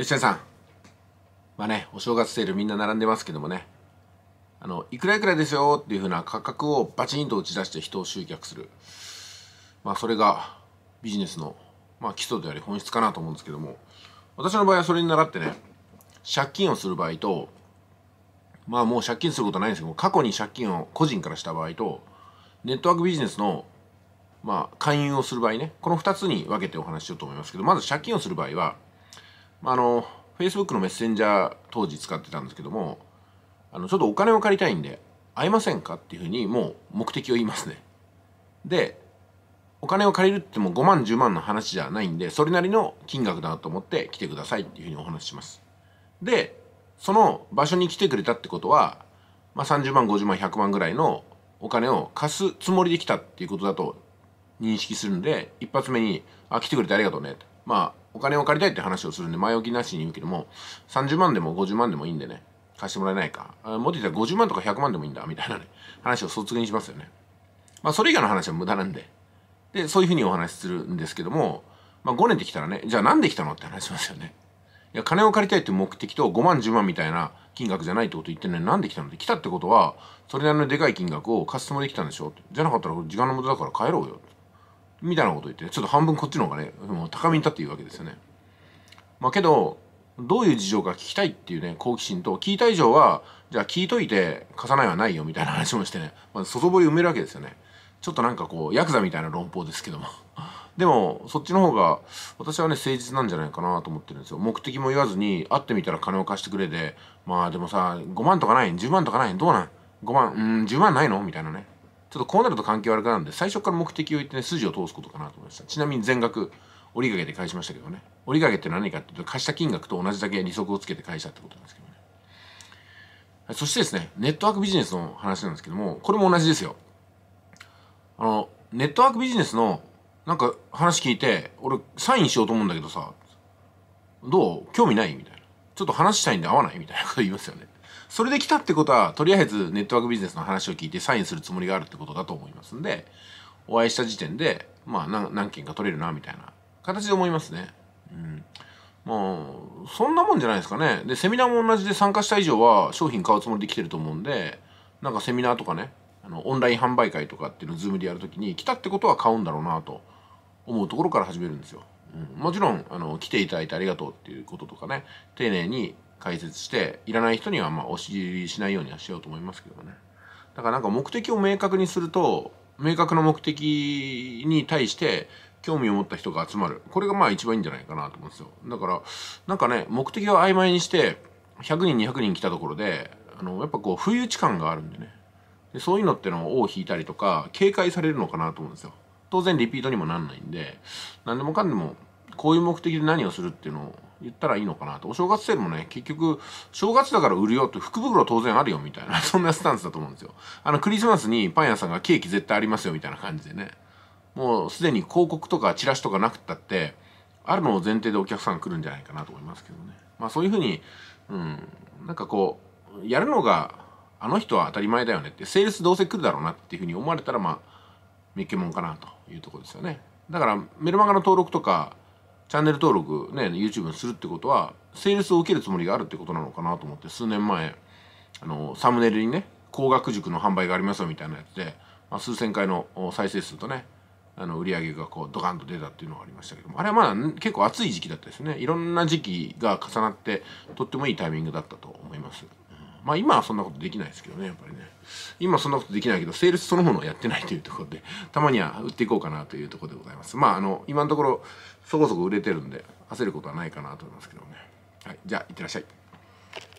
吉田さん。まあね、お正月セールみんな並んでますけどもね。あの、いくらいくらですよっていうふうな価格をバチンと打ち出して人を集客する。まあそれがビジネスの、まあ、基礎であり本質かなと思うんですけども、私の場合はそれに倣ってね、借金をする場合と、まあもう借金することはないんですけど、も、過去に借金を個人からした場合と、ネットワークビジネスの、まあ、勧誘をする場合ね、この2つに分けてお話ししようと思いますけど、まず借金をする場合は、あの Facebook のメッセンジャー当時使ってたんですけどもあのちょっとお金を借りたいんで会えませんかっていうふうにもう目的を言いますねでお金を借りるってもう5万10万の話じゃないんでそれなりの金額だなと思って来てくださいっていうふうにお話ししますでその場所に来てくれたってことは、まあ、30万50万100万ぐらいのお金を貸すつもりで来たっていうことだと認識するんで一発目に「あ来てくれてありがとうね」まあお金を借りたいって話をするんで前置きなしに言うけども30万でも50万でもいいんでね貸してもらえないか持ってきたら50万とか100万でもいいんだみたいなね話を卒業にしますよねまあそれ以外の話は無駄なんででそういうふうにお話しするんですけども、まあ、5年できたらねじゃあ何できたのって話しますよねいや金を借りたいって目的と5万10万みたいな金額じゃないってこと言ってね、のになんで来たのって来たってことはそれなりのでかい金額を貸すつもりで来たんでしょじゃなかったら時間の無駄だから帰ろうよみたいなこと言って、ちょっと半分こっちの方がねもう高みに立っていうわけですよね。まあ、けどどういう事情か聞きたいっていうね好奇心と聞いた以上はじゃあ聞いといて貸さないはないよみたいな話もしてね、まあ、外堀埋めるわけですよね。ちょっとなんかこうヤクザみたいな論法ですけどもでもそっちの方が私はね誠実なんじゃないかなと思ってるんですよ目的も言わずに会ってみたら金を貸してくれでまあでもさ5万とかない10万とかないどうなん5万うん10万ないのみたいなねちょっとこうなると関係悪くなるんで最初から目的を言ってね筋を通すことかなと思いましたちなみに全額折り掛けで返しましたけどね折り掛けって何かっていうと貸した金額と同じだけ利息をつけて返したってことなんですけどねそしてですねネットワークビジネスの話なんですけどもこれも同じですよあのネットワークビジネスのなんか話聞いて俺サインしようと思うんだけどさどう興味ないみたいなちょっと話したいんで会わないみたいなこと言いますよねそれで来たってことはとりあえずネットワークビジネスの話を聞いてサインするつもりがあるってことだと思いますんでお会いした時点でまあ何何件か取れるなみたいな形で思いますね。うんまあ、そんなもんじゃないですかね。で、セミナーも同じで参加した以上は商品買うつもりで来てると思うんで、なんかセミナーとかね、あのオンライン販売会とかっていうのを Zoom でやるときに、来たってことは買うんだろうなと思うところから始めるんですよ。うん、もちろんあの、来ていただいてありがとうっていうこととかね、丁寧に解説していらない人にはまあし知りしないようにはしようと思いますけどねだからなんか目的を明確にすると明確な目的に対して興味を持った人が集まるこれがまあ一番いいんじゃないかなと思うんですよだからなんかね目的を曖昧にして100人200人来たところであのやっぱこう不意打ち感があるんでねでそういうのっての尾を引いたりとか警戒されるのかなと思うんですよ当然リピートにもなんないんで何でもかんでもこういう目的で何をするっていうのを言ったらいいのかなと。お正月セールもね、結局、正月だから売るよって、福袋当然あるよみたいな、そんなスタンスだと思うんですよ。あの、クリスマスにパン屋さんがケーキ絶対ありますよみたいな感じでね。もうすでに広告とかチラシとかなくったって、あるのを前提でお客さん来るんじゃないかなと思いますけどね。まあそういうふうに、うん、なんかこう、やるのが、あの人は当たり前だよねって、セールスどうせ来るだろうなっていうふうに思われたら、まあ、めっけもかなというとこですよね。だからメルマガの登録とかチャンネル登録ね YouTube にするってことはセールスを受けるつもりがあるってことなのかなと思って数年前あのサムネイルにね高額塾の販売がありますよみたいなやつで、まあ、数千回の再生数とねあの売り上げがこうドカンと出たっていうのがありましたけどもあれはまだ結構暑い時期だったですねいろんな時期が重なってとってもいいタイミングだったと思います。まあ今はそんなことできないですけどねやっぱりね今そんなことできないけどセールスそのものをやってないというところでたまには売っていこうかなというところでございますまああの今のところそこそこ売れてるんで焦ることはないかなと思いますけどねはいじゃあいってらっしゃい